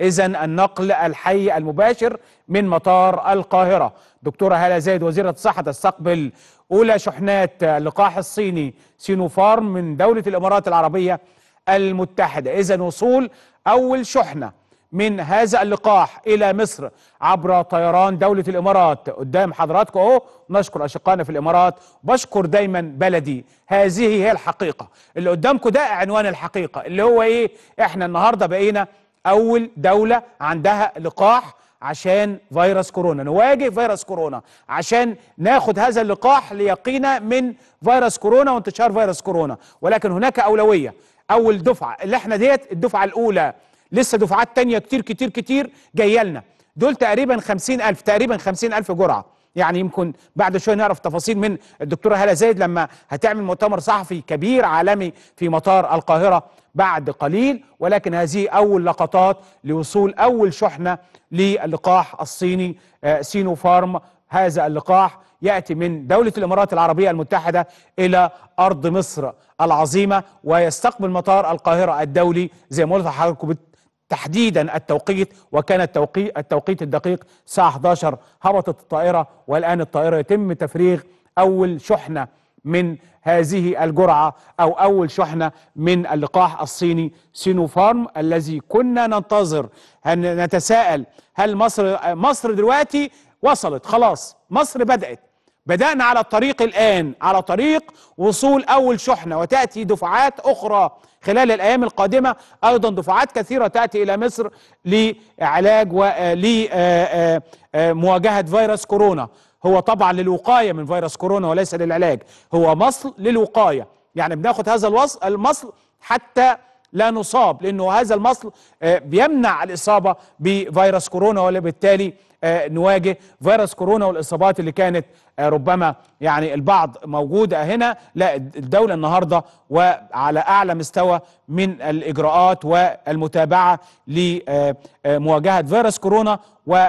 اذا النقل الحي المباشر من مطار القاهره دكتوره هاله زايد وزيره الصحه تستقبل اولى شحنات اللقاح الصيني سينوفارم من دوله الامارات العربيه المتحده اذا وصول اول شحنه من هذا اللقاح الى مصر عبر طيران دوله الامارات قدام حضراتكم اهو نشكر اشقائنا في الامارات بشكر دايما بلدي هذه هي الحقيقه اللي قدامكم ده عنوان الحقيقه اللي هو ايه احنا النهارده بقينا اول دوله عندها لقاح عشان فيروس كورونا نواجه فيروس كورونا عشان ناخد هذا اللقاح ليقينا من فيروس كورونا وانتشار فيروس كورونا ولكن هناك اولويه اول دفعه اللي احنا ديت الدفعه الاولى لسه دفعات تانية كتير كتير كتير جايه لنا دول تقريبا 50000 تقريبا 50000 جرعه يعني يمكن بعد شويه نعرف تفاصيل من الدكتوره هاله زايد لما هتعمل مؤتمر صحفي كبير عالمي في مطار القاهره بعد قليل ولكن هذه اول لقطات لوصول اول شحنه للقاح الصيني آه، سينو فارم هذا اللقاح ياتي من دوله الامارات العربيه المتحده الى ارض مصر العظيمه ويستقبل مطار القاهره الدولي زي ما قلت تحديدا التوقيت وكان التوقيت, التوقيت الدقيق الساعة 11 هبطت الطائرة والآن الطائرة يتم تفريغ أول شحنة من هذه الجرعة أو أول شحنة من اللقاح الصيني سينوفارم الذي كنا ننتظر أن نتساءل هل مصر مصر دلوقتي وصلت خلاص مصر بدأت بدأنا على الطريق الآن على طريق وصول أول شحنة وتأتي دفعات أخرى خلال الأيام القادمة أيضا دفعات كثيرة تأتي إلى مصر لعلاج ولمواجهة آه، آه، آه، فيروس كورونا هو طبعا للوقاية من فيروس كورونا وليس للعلاج هو مصل للوقاية يعني بناخد هذا الوصل المصل حتى لا نصاب لانه هذا المصل آه، بيمنع الاصابه بفيروس كورونا وبالتالي آه، نواجه فيروس كورونا والاصابات اللي كانت آه، ربما يعني البعض موجوده هنا لا الدوله النهارده وعلى اعلى مستوى من الاجراءات والمتابعه لمواجهه فيروس كورونا و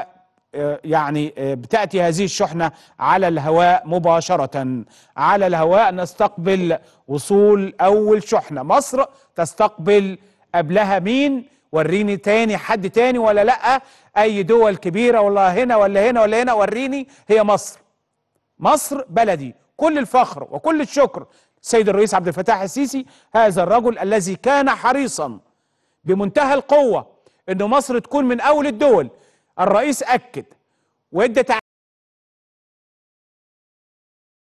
آه، يعني آه، بتأتي هذه الشحنة على الهواء مباشرة على الهواء نستقبل وصول أول شحنة مصر تستقبل قبلها مين وريني تاني حد تاني ولا لأ أي دول كبيرة ولا هنا ولا هنا ولا هنا وريني هي مصر مصر بلدي كل الفخر وكل الشكر سيد الرئيس عبد الفتاح السيسي هذا الرجل الذي كان حريصا بمنتهى القوة أن مصر تكون من أول الدول الرئيس أكد وادى